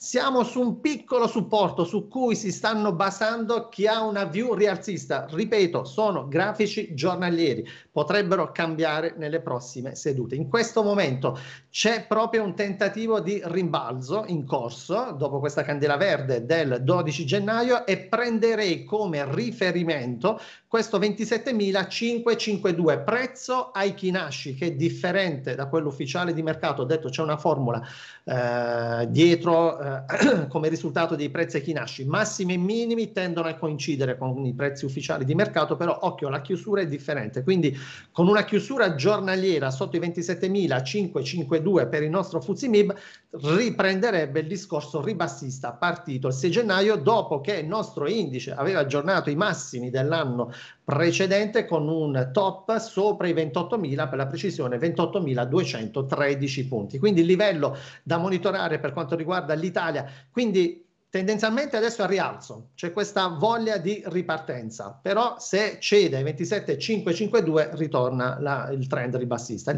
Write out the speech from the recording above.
Siamo su un piccolo supporto su cui si stanno basando chi ha una view rialzista. Ripeto, sono grafici giornalieri, potrebbero cambiare nelle prossime sedute. In questo momento c'è proprio un tentativo di rimbalzo in corso dopo questa candela verde del 12 gennaio e prenderei come riferimento questo 27.552 prezzo ai Kinashi che è differente da quello ufficiale di mercato. Ho detto c'è una formula eh, dietro eh, eh, come risultato dei prezzi ai Kinashi. Massimi e minimi tendono a coincidere con i prezzi ufficiali di mercato, però occhio, la chiusura è differente. Quindi con una chiusura giornaliera sotto i 27.552 per il nostro Fuzimib riprenderebbe il discorso ribassista partito il 6 gennaio dopo che il nostro indice aveva aggiornato i massimi dell'anno precedente con un top sopra i 28.000 per la precisione 28.213 punti. Quindi il livello da monitorare per quanto riguarda l'Italia Italia. Quindi tendenzialmente adesso al rialzo, c'è questa voglia di ripartenza, però se cede ai 27,552 ritorna la, il trend ribassista.